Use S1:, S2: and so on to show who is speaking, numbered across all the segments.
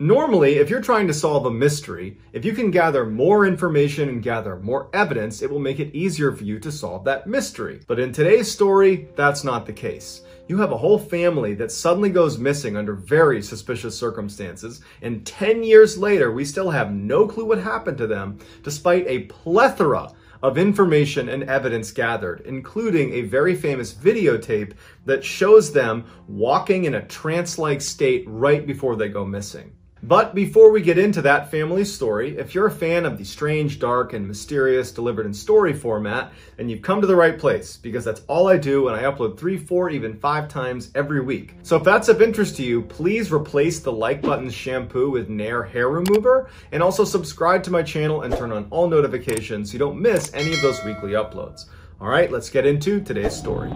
S1: Normally, if you're trying to solve a mystery, if you can gather more information and gather more evidence, it will make it easier for you to solve that mystery. But in today's story, that's not the case. You have a whole family that suddenly goes missing under very suspicious circumstances, and 10 years later, we still have no clue what happened to them, despite a plethora of information and evidence gathered, including a very famous videotape that shows them walking in a trance like state right before they go missing. But before we get into that family story, if you're a fan of the strange, dark, and mysterious delivered in story format, then you've come to the right place because that's all I do and I upload three, four, even five times every week. So if that's of interest to you, please replace the like button shampoo with Nair hair remover and also subscribe to my channel and turn on all notifications so you don't miss any of those weekly uploads. All right, let's get into today's story.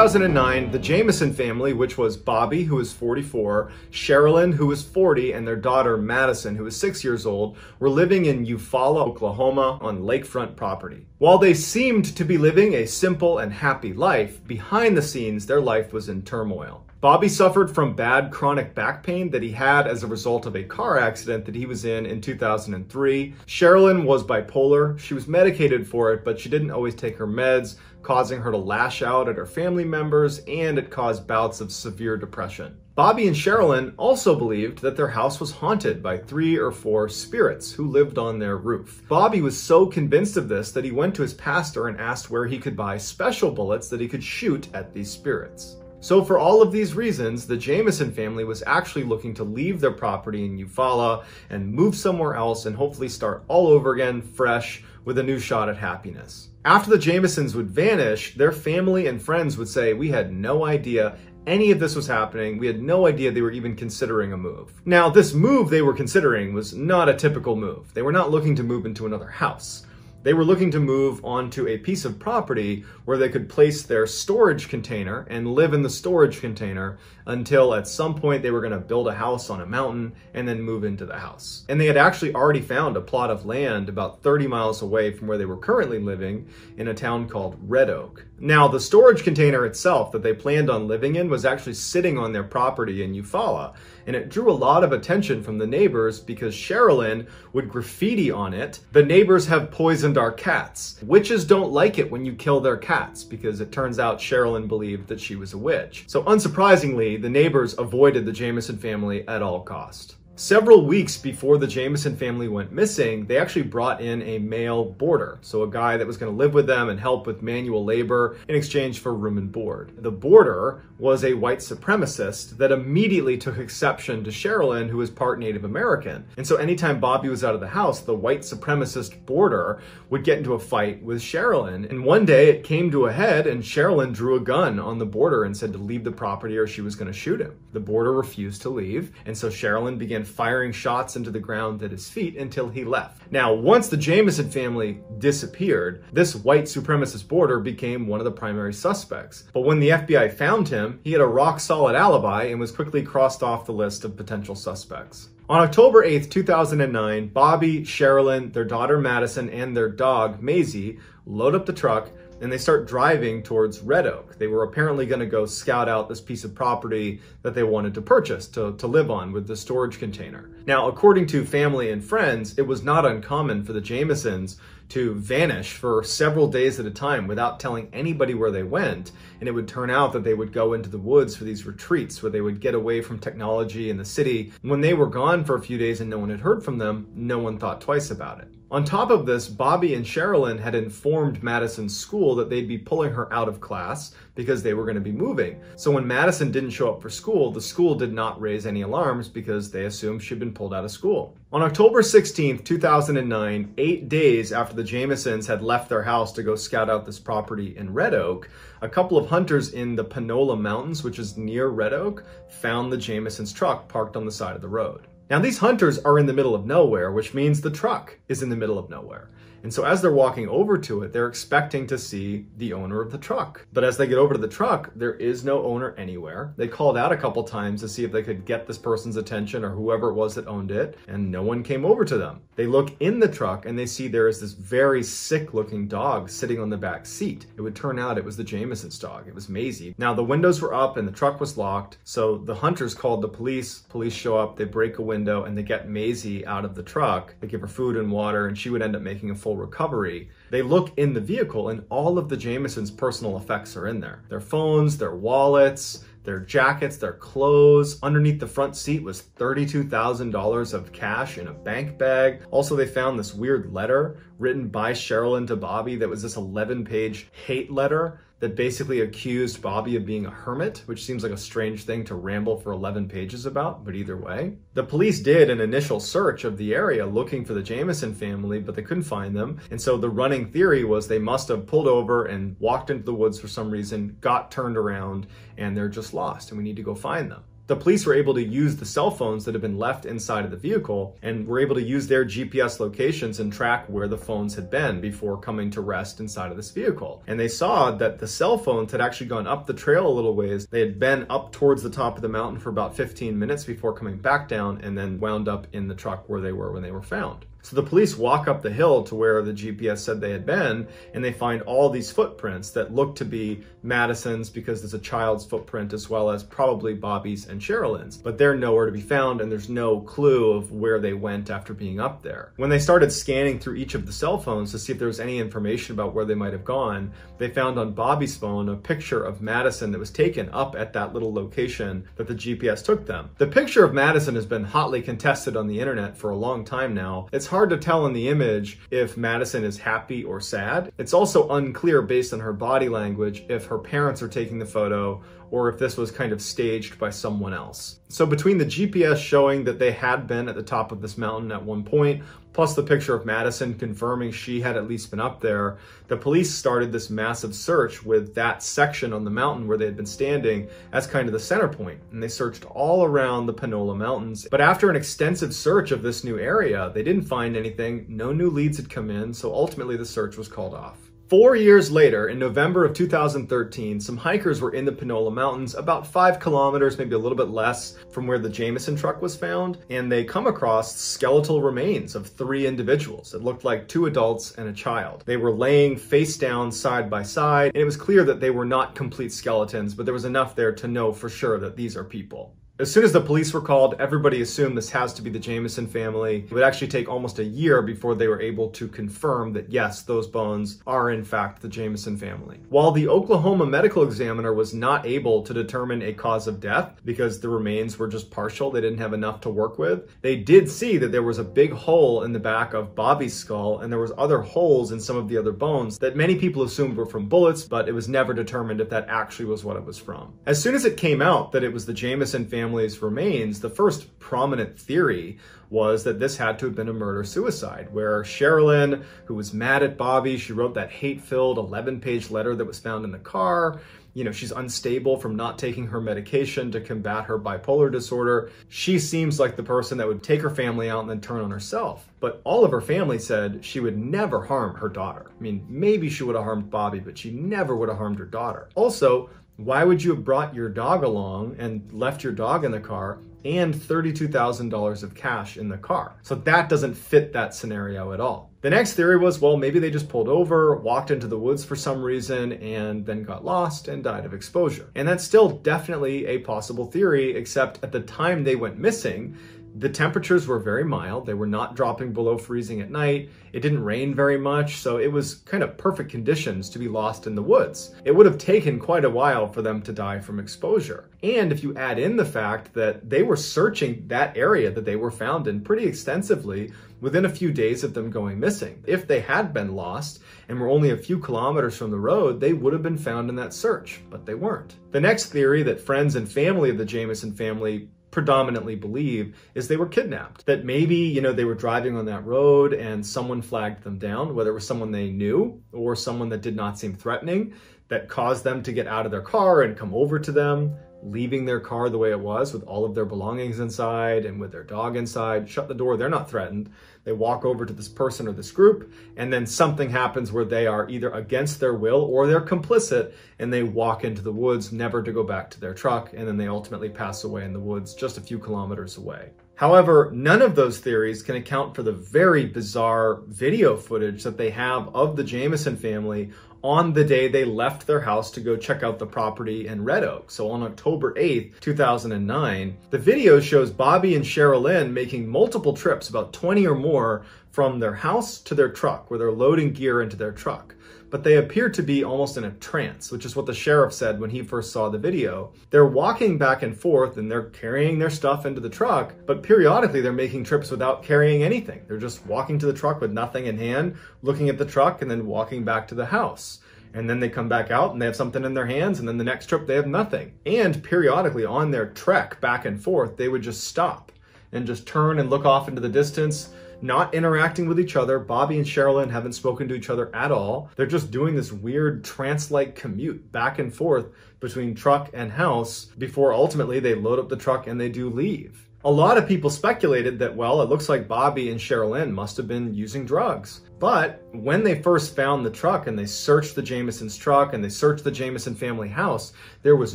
S1: 2009, the Jameson family, which was Bobby, who was 44, Sherilyn, who was 40, and their daughter Madison, who was 6 years old, were living in Eufaula, Oklahoma on lakefront property. While they seemed to be living a simple and happy life, behind the scenes their life was in turmoil. Bobby suffered from bad chronic back pain that he had as a result of a car accident that he was in in 2003. Sherilyn was bipolar. She was medicated for it, but she didn't always take her meds, causing her to lash out at her family members, and it caused bouts of severe depression. Bobby and Sherilyn also believed that their house was haunted by three or four spirits who lived on their roof. Bobby was so convinced of this that he went to his pastor and asked where he could buy special bullets that he could shoot at these spirits. So for all of these reasons, the Jameson family was actually looking to leave their property in Eufaula and move somewhere else and hopefully start all over again fresh with a new shot at happiness. After the Jamesons would vanish, their family and friends would say, we had no idea any of this was happening. We had no idea they were even considering a move. Now, this move they were considering was not a typical move. They were not looking to move into another house. They were looking to move onto a piece of property where they could place their storage container and live in the storage container until at some point they were going to build a house on a mountain and then move into the house. And they had actually already found a plot of land about 30 miles away from where they were currently living in a town called Red Oak. Now, the storage container itself that they planned on living in was actually sitting on their property in Eufaula, and it drew a lot of attention from the neighbors because Sherilyn would graffiti on it, the neighbors have poisoned our cats. Witches don't like it when you kill their cats, because it turns out Sherilyn believed that she was a witch. So unsurprisingly, the neighbors avoided the Jameson family at all costs. Several weeks before the Jameson family went missing, they actually brought in a male boarder, so a guy that was going to live with them and help with manual labor in exchange for room and board. The boarder was a white supremacist that immediately took exception to Sherilyn, who was part Native American. And so anytime Bobby was out of the house, the white supremacist boarder would get into a fight with Sherilyn. And one day it came to a head, and Sherilyn drew a gun on the boarder and said to leave the property or she was going to shoot him. The boarder refused to leave, and so Sherilyn began firing shots into the ground at his feet until he left. Now, once the Jameson family disappeared, this white supremacist border became one of the primary suspects. But when the FBI found him, he had a rock solid alibi and was quickly crossed off the list of potential suspects. On October eighth, two 2009, Bobby, Sherilyn, their daughter Madison, and their dog Maisie load up the truck and they start driving towards Red Oak. They were apparently going to go scout out this piece of property that they wanted to purchase to, to live on with the storage container. Now, according to family and friends, it was not uncommon for the Jamesons to vanish for several days at a time without telling anybody where they went. And it would turn out that they would go into the woods for these retreats where they would get away from technology and the city. When they were gone for a few days and no one had heard from them, no one thought twice about it. On top of this, Bobby and Sherilyn had informed Madison's school that they'd be pulling her out of class because they were going to be moving. So when Madison didn't show up for school, the school did not raise any alarms because they assumed she'd been pulled out of school. On October 16, 2009, eight days after the Jamesons had left their house to go scout out this property in Red Oak, a couple of hunters in the Panola Mountains, which is near Red Oak, found the Jamesons' truck parked on the side of the road. Now these hunters are in the middle of nowhere, which means the truck is in the middle of nowhere. And so as they're walking over to it, they're expecting to see the owner of the truck. But as they get over to the truck, there is no owner anywhere. They called out a couple times to see if they could get this person's attention or whoever it was that owned it, and no one came over to them. They look in the truck and they see there is this very sick looking dog sitting on the back seat. It would turn out it was the Jameson's dog. It was Maisie. Now the windows were up and the truck was locked. So the hunters called the police. Police show up, they break a window window and they get Maisie out of the truck. They give her food and water and she would end up making a full recovery. They look in the vehicle and all of the Jamesons' personal effects are in there. Their phones, their wallets, their jackets, their clothes. Underneath the front seat was $32,000 of cash in a bank bag. Also, they found this weird letter written by Sherilyn to Bobby that was this 11 page hate letter that basically accused Bobby of being a hermit, which seems like a strange thing to ramble for 11 pages about, but either way. The police did an initial search of the area looking for the Jameson family, but they couldn't find them. And so the running theory was they must have pulled over and walked into the woods for some reason, got turned around, and they're just lost, and we need to go find them. The police were able to use the cell phones that had been left inside of the vehicle and were able to use their GPS locations and track where the phones had been before coming to rest inside of this vehicle. And they saw that the cell phones had actually gone up the trail a little ways. They had been up towards the top of the mountain for about 15 minutes before coming back down and then wound up in the truck where they were when they were found. So the police walk up the hill to where the GPS said they had been, and they find all these footprints that look to be Madison's because there's a child's footprint as well as probably Bobby's and Sherilyn's, but they're nowhere to be found and there's no clue of where they went after being up there. When they started scanning through each of the cell phones to see if there was any information about where they might have gone, they found on Bobby's phone a picture of Madison that was taken up at that little location that the GPS took them. The picture of Madison has been hotly contested on the internet for a long time now. It's hard to tell in the image if Madison is happy or sad. It's also unclear based on her body language if her parents are taking the photo or if this was kind of staged by someone else. So between the GPS showing that they had been at the top of this mountain at one point, plus the picture of Madison confirming she had at least been up there, the police started this massive search with that section on the mountain where they had been standing as kind of the center point, and they searched all around the Panola Mountains. But after an extensive search of this new area, they didn't find anything, no new leads had come in, so ultimately the search was called off. Four years later, in November of 2013, some hikers were in the Panola Mountains, about five kilometers, maybe a little bit less, from where the Jameson truck was found, and they come across skeletal remains of three individuals. It looked like two adults and a child. They were laying face down side by side, and it was clear that they were not complete skeletons, but there was enough there to know for sure that these are people. As soon as the police were called, everybody assumed this has to be the Jameson family. It would actually take almost a year before they were able to confirm that yes, those bones are in fact the Jameson family. While the Oklahoma medical examiner was not able to determine a cause of death because the remains were just partial, they didn't have enough to work with, they did see that there was a big hole in the back of Bobby's skull and there was other holes in some of the other bones that many people assumed were from bullets, but it was never determined if that actually was what it was from. As soon as it came out that it was the Jameson family, family's remains, the first prominent theory was that this had to have been a murder suicide, where Sherilyn, who was mad at Bobby, she wrote that hate filled 11 page letter that was found in the car. You know, she's unstable from not taking her medication to combat her bipolar disorder. She seems like the person that would take her family out and then turn on herself. But all of her family said she would never harm her daughter. I mean, maybe she would have harmed Bobby, but she never would have harmed her daughter. Also, why would you have brought your dog along and left your dog in the car and $32,000 of cash in the car. So that doesn't fit that scenario at all. The next theory was well, maybe they just pulled over, walked into the woods for some reason, and then got lost and died of exposure. And that's still definitely a possible theory, except at the time they went missing, the temperatures were very mild. They were not dropping below freezing at night. It didn't rain very much, so it was kind of perfect conditions to be lost in the woods. It would have taken quite a while for them to die from exposure. And if you add in the fact that they were searching that area that they were found in pretty extensively within a few days of them going missing. If they had been lost and were only a few kilometers from the road, they would have been found in that search, but they weren't. The next theory that friends and family of the Jameson family predominantly believe is they were kidnapped. That maybe, you know, they were driving on that road and someone flagged them down, whether it was someone they knew or someone that did not seem threatening, that caused them to get out of their car and come over to them leaving their car the way it was with all of their belongings inside and with their dog inside, shut the door, they're not threatened. They walk over to this person or this group, and then something happens where they are either against their will or they're complicit and they walk into the woods, never to go back to their truck, and then they ultimately pass away in the woods just a few kilometers away. However, none of those theories can account for the very bizarre video footage that they have of the Jameson family on the day they left their house to go check out the property in Red Oak. So on October 8th, 2009, the video shows Bobby and Cheryl Lynn making multiple trips, about 20 or more, from their house to their truck, where they're loading gear into their truck but they appear to be almost in a trance, which is what the sheriff said when he first saw the video. They're walking back and forth and they're carrying their stuff into the truck, but periodically they're making trips without carrying anything. They're just walking to the truck with nothing in hand, looking at the truck, and then walking back to the house and then they come back out and they have something in their hands and then the next trip they have nothing and periodically on their trek back and forth they would just stop and just turn and look off into the distance not interacting with each other. Bobby and Sherilyn haven't spoken to each other at all. They're just doing this weird trance-like commute back and forth between truck and house before ultimately they load up the truck and they do leave. A lot of people speculated that, well, it looks like Bobby and Cheryl Lynn must have been using drugs. But when they first found the truck and they searched the Jameson's truck and they searched the Jameson family house, there was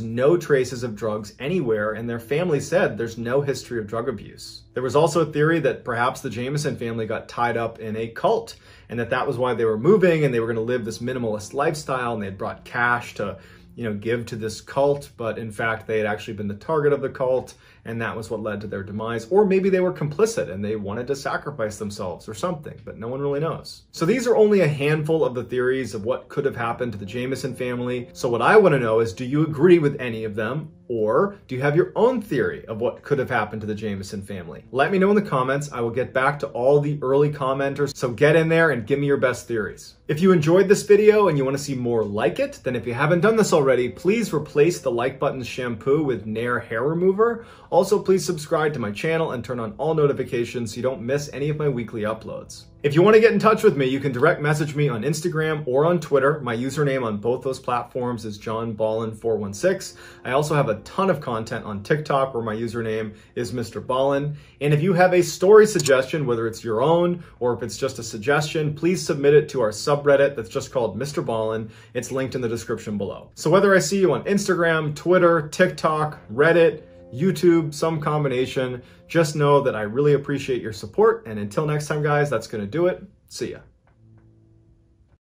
S1: no traces of drugs anywhere, and their family said there's no history of drug abuse. There was also a theory that perhaps the Jameson family got tied up in a cult and that that was why they were moving and they were going to live this minimalist lifestyle and they had brought cash to you know, give to this cult, but in fact, they had actually been the target of the cult, and that was what led to their demise. Or maybe they were complicit and they wanted to sacrifice themselves or something, but no one really knows. So these are only a handful of the theories of what could have happened to the Jameson family. So what I want to know is do you agree with any of them? Or do you have your own theory of what could have happened to the Jameson family? Let me know in the comments. I will get back to all the early commenters. So get in there and give me your best theories. If you enjoyed this video and you want to see more like it, then if you haven't done this already, please replace the like button shampoo with Nair hair remover. Also, please subscribe to my channel and turn on all notifications so you don't miss any of my weekly uploads. If you want to get in touch with me, you can direct message me on Instagram or on Twitter. My username on both those platforms is johnballin416. I also have a ton of content on TikTok where my username is Mr. Ballin. And if you have a story suggestion, whether it's your own or if it's just a suggestion, please submit it to our subreddit that's just called Mr. Ballin. It's linked in the description below. So whether I see you on Instagram, Twitter, TikTok, Reddit, YouTube, some combination. Just know that I really appreciate your support. And until next time, guys, that's going to do it. See ya.